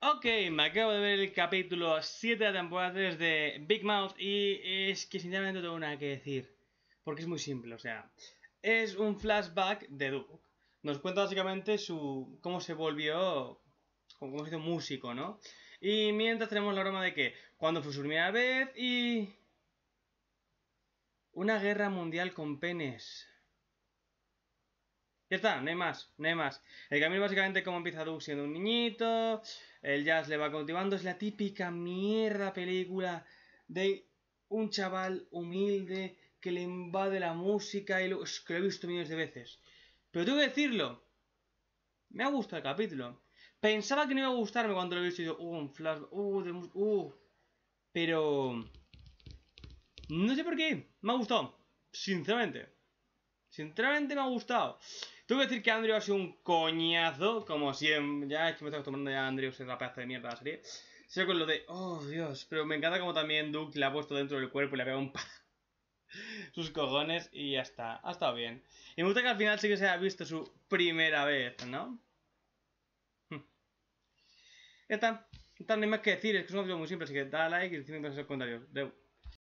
Ok, me acabo de ver el capítulo 7 de la temporada 3 de Big Mouth y es que sinceramente no tengo nada que decir, porque es muy simple, o sea, es un flashback de Duke. Nos cuenta básicamente su cómo se volvió, cómo se hizo músico, ¿no? Y mientras tenemos la broma de que cuando fue su primera vez y... Una guerra mundial con penes. Ya está, no hay más, no hay más. El camino básicamente como empieza Doug siendo un niñito, el jazz le va cultivando, es la típica mierda película de un chaval humilde que le invade la música y lo, es que lo he visto millones de veces. Pero tengo que decirlo, me ha gustado el capítulo. Pensaba que no iba a gustarme cuando lo he visto y uh, un flash... Uh, de, uh, pero... No sé por qué, me ha gustado, sinceramente. Sinceramente me ha gustado. Tuve que decir que Andrew ha sido un coñazo, como siempre. Ya es que me estoy acostumbrando ya a Andrew ese la de mierda la serie. Sigo con lo de, oh Dios, pero me encanta como también Duke le ha puesto dentro del cuerpo y le ha pegado un pa sus cojones y ya está. Ha estado bien. Y me gusta que al final sí que se haya visto su primera vez, ¿no? Hmm. Ya está. No hay más que decir, es que es un vídeo muy simple, así que da like y decidme en los comentarios.